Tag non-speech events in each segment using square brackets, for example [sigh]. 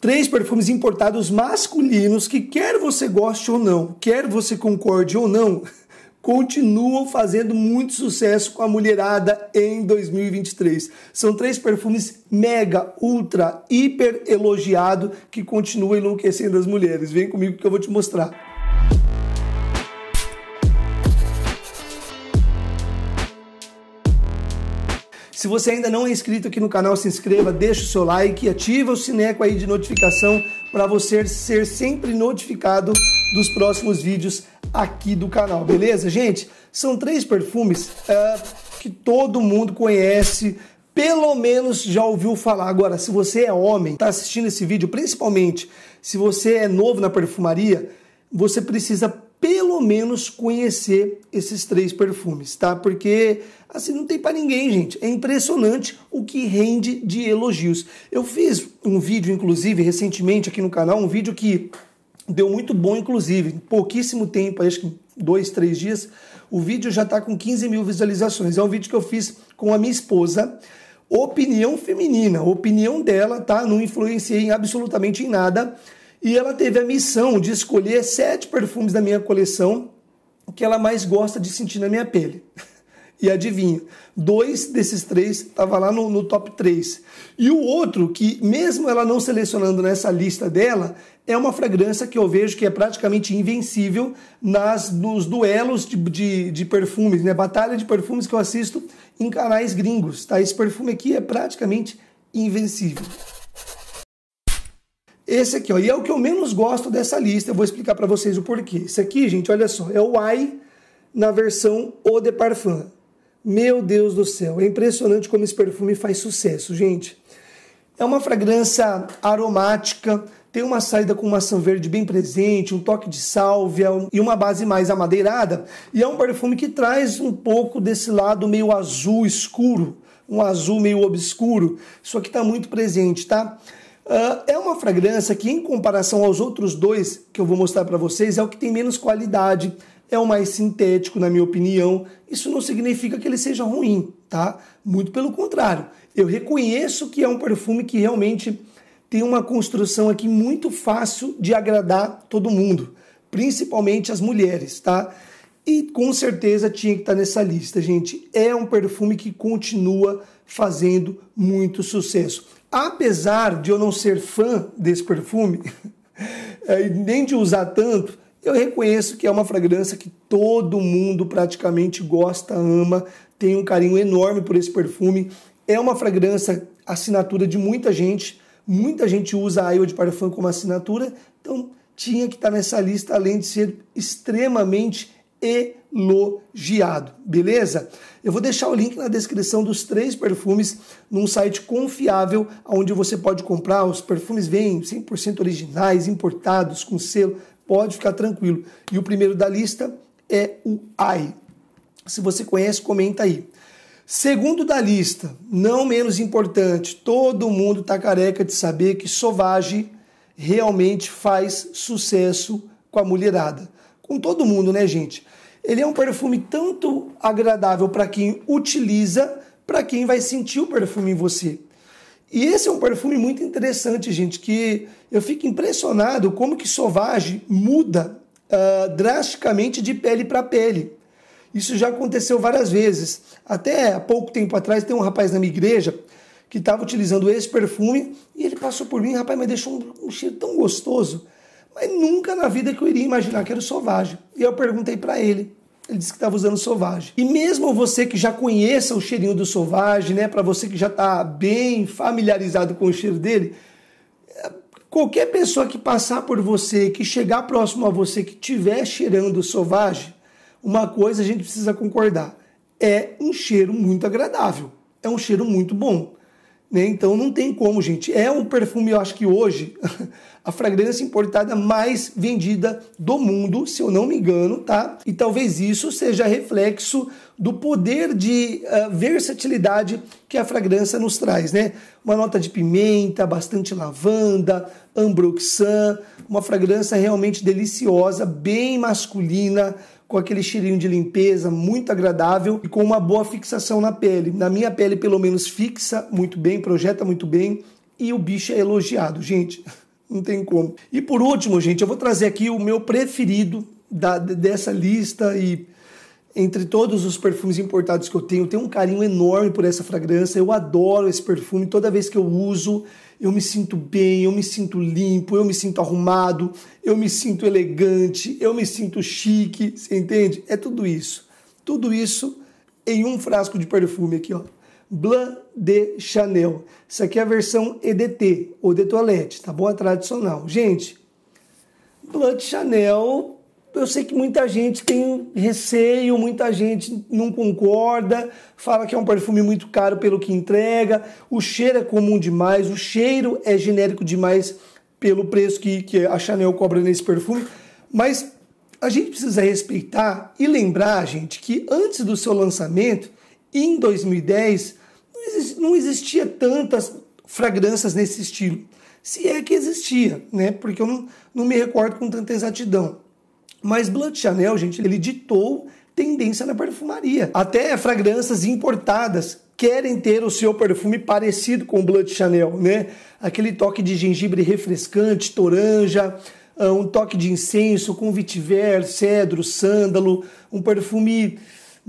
Três perfumes importados masculinos que, quer você goste ou não, quer você concorde ou não, [laughs] continuam fazendo muito sucesso com a mulherada em 2023. São três perfumes mega, ultra, hiper elogiado que continuam enlouquecendo as mulheres. Vem comigo que eu vou te mostrar. Se você ainda não é inscrito aqui no canal, se inscreva, deixa o seu like e ativa o sineco aí de notificação para você ser sempre notificado dos próximos vídeos aqui do canal, beleza, gente? São três perfumes uh, que todo mundo conhece, pelo menos já ouviu falar. Agora, se você é homem, está assistindo esse vídeo, principalmente se você é novo na perfumaria, você precisa menos conhecer esses três perfumes, tá? Porque assim não tem para ninguém, gente. É impressionante o que rende de elogios. Eu fiz um vídeo inclusive recentemente aqui no canal, um vídeo que deu muito bom inclusive, em pouquíssimo tempo, acho que dois, três dias, o vídeo já está com 15 mil visualizações. É um vídeo que eu fiz com a minha esposa. Opinião feminina, opinião dela, tá? Não influenciei absolutamente em nada e ela teve a missão de escolher sete perfumes da minha coleção que ela mais gosta de sentir na minha pele. [laughs] E adivinha, dois desses três estavam lá no, no, top 3. E o outro, que mesmo ela não selecionando nessa lista dela, é uma fragrância que eu vejo que é praticamente invencível nas, nos duelos de, de, de perfumes, né? Batalha de perfumes que eu assisto em canais gringos, tá? Esse perfume aqui é praticamente invencível. Esse aqui, ó, e é o que eu menos gosto dessa lista, eu vou explicar para vocês o porquê. Esse aqui, gente, olha só, é o I na versão Eau de Parfum. Meu Deus do céu, é impressionante como esse perfume faz sucesso, gente. É uma fragrância aromática, tem uma saída com maçã verde bem presente, um toque de sálvia e uma base mais amadeirada. E é um perfume que traz um pouco desse lado meio azul escuro, um azul meio obscuro. Isso aqui está muito presente, tá? Uh, é uma fragrância que, em comparação aos outros dois que eu vou mostrar para vocês, é o que tem menos qualidade, é o mais sintético, na minha opinião. Isso não significa que ele seja ruim, tá? Muito pelo contrário. Eu reconheço que é um perfume que realmente tem uma construção aqui muito fácil de agradar todo mundo, principalmente as mulheres, tá? E com certeza tinha que estar tá nessa lista, gente. É um perfume que continua fazendo muito sucesso. Apesar de eu não ser fã desse perfume, [laughs] eh, nem de usar tanto, eu reconheço que é uma fragrância que todo mundo praticamente gosta, ama, tem um carinho enorme por esse perfume. É uma fragrância assinatura de muita gente, muita gente usa a Iowa de Parfum como assinatura, então tinha que estar nessa lista, além de ser extremamente e elogiado, beleza? Eu vou deixar o link na descrição dos três perfumes num site confiável onde você pode comprar. Os perfumes vêm 100% originais, importados, com selo, pode ficar tranquilo. E o primeiro da lista é o AI. Se você conhece, comenta aí. Segundo da lista, não menos importante, todo mundo tá careca de saber que Sovage realmente faz sucesso com a mulherada. Com todo mundo, né, gente? Ele é um perfume tanto agradável para quem utiliza, para quem vai sentir o perfume em você. E esse é um perfume muito interessante, gente, que eu fico impressionado como que Sauvage muda uh, drasticamente de pele para pele. Isso já aconteceu várias vezes. Até há pouco tempo atrás, tem um rapaz na minha igreja que estava utilizando esse perfume e ele passou por mim, rapaz, mas deixou um, um cheiro tão gostoso. Mas nunca na vida que eu iria imaginar que era o Sovagem. E eu perguntei para ele. Ele disse que estava usando Sovagem. E mesmo você que já conheça o cheirinho do Sovagem, né, para você que já está bem familiarizado com o cheiro dele, é, qualquer pessoa que passar por você, que chegar próximo a você, que tiver cheirando o uma coisa a gente precisa concordar: é um cheiro muito agradável, é um cheiro muito bom. Né? Então não tem como, gente. É um perfume, eu acho que hoje [laughs] a fragrância assim, importada mais vendida do mundo, se eu não me engano, tá? E talvez isso seja reflexo do poder de uh, versatilidade que a fragrância nos traz, né? Uma nota de pimenta, bastante lavanda, ambroxan, uma fragrância realmente deliciosa, bem masculina, com aquele cheirinho de limpeza muito agradável e com uma boa fixação na pele. Na minha pele, pelo menos, fixa muito bem, projeta muito bem e o bicho é elogiado, gente. [laughs] Não tem como. E por último, gente, eu vou trazer aqui o meu preferido da, dessa lista e entre todos os perfumes importados que eu tenho, eu tenho um carinho enorme por essa fragrância. Eu adoro esse perfume. Toda vez que eu uso, eu me sinto bem, eu me sinto limpo, eu me sinto arrumado, eu me sinto elegante, eu me sinto chique. Você entende? É tudo isso. Tudo isso em um frasco de perfume aqui, ó. Blanc de Chanel. Isso aqui é a versão EDT, ou de toilette, tá bom? A é tradicional. Gente, Blanc de Chanel, eu sei que muita gente tem receio, muita gente não concorda, fala que é um perfume muito caro pelo que entrega, o cheiro é comum demais, o cheiro é genérico demais pelo preço que, que a Chanel cobra nesse perfume, mas a gente precisa respeitar e lembrar, gente, que antes do seu lançamento, em 2010, não, existia, não existia tantas fragrâncias nesse estilo. Se é que existia, né? Porque eu não, não me recordo com tanta exatidão. Mas Blood Chanel, gente, ele ditou tendência na perfumaria. Até fragrâncias importadas querem ter o seu perfume parecido com o Blood Chanel, né? Aquele toque de gengibre refrescante, toranja, ah, um toque de incenso com vitiver, cedro, sândalo, um perfume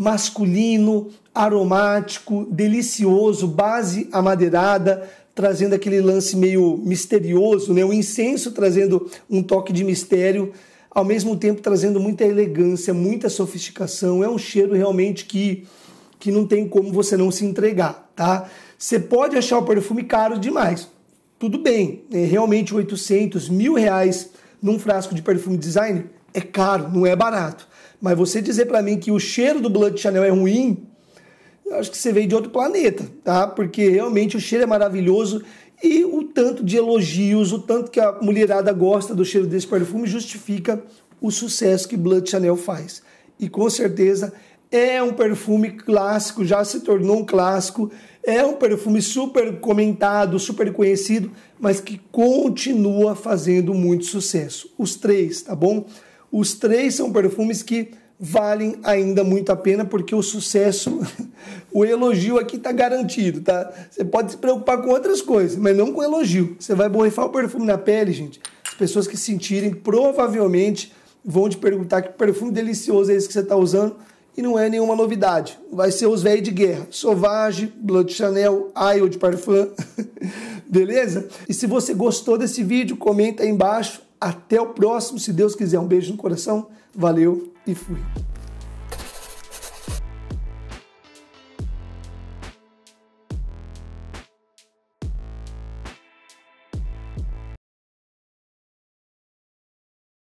masculino, aromático, delicioso, base amadeirada, trazendo aquele lance meio misterioso, né? O incenso trazendo um toque de mistério, ao mesmo tempo trazendo muita elegância, muita sofisticação. É um cheiro realmente que que não tem como você não se entregar, tá? Você pode achar o perfume caro demais, tudo bem. É, realmente 800, mil reais num frasco de perfume design é caro, não é barato. Mas você dizer para mim que o cheiro do Blood Chanel é ruim, eu acho que você veio de outro planeta, tá? Porque realmente o cheiro é maravilhoso e o tanto de elogios, o tanto que a mulherada gosta do cheiro desse perfume justifica o sucesso que Blood Chanel faz. E com certeza é um perfume clássico, já se tornou um clássico, é um perfume super comentado, super conhecido, mas que continua fazendo muito sucesso. Os três, tá bom? Os três são perfumes que valem ainda muito a pena porque o sucesso, [laughs] o elogio aqui está garantido, tá? Você pode se preocupar com outras coisas, mas não com elogio. Você vai borrifar o perfume na pele, gente. As pessoas que sentirem provavelmente vão te perguntar que perfume delicioso é esse que você está usando e não é nenhuma novidade. Vai ser os velhos de guerra, Sauvage, Blood Chanel, Isle de Parfum, [laughs] beleza? E se você gostou desse vídeo, comenta aí embaixo até o próximo, se Deus quiser. Um beijo no coração, valeu e fui.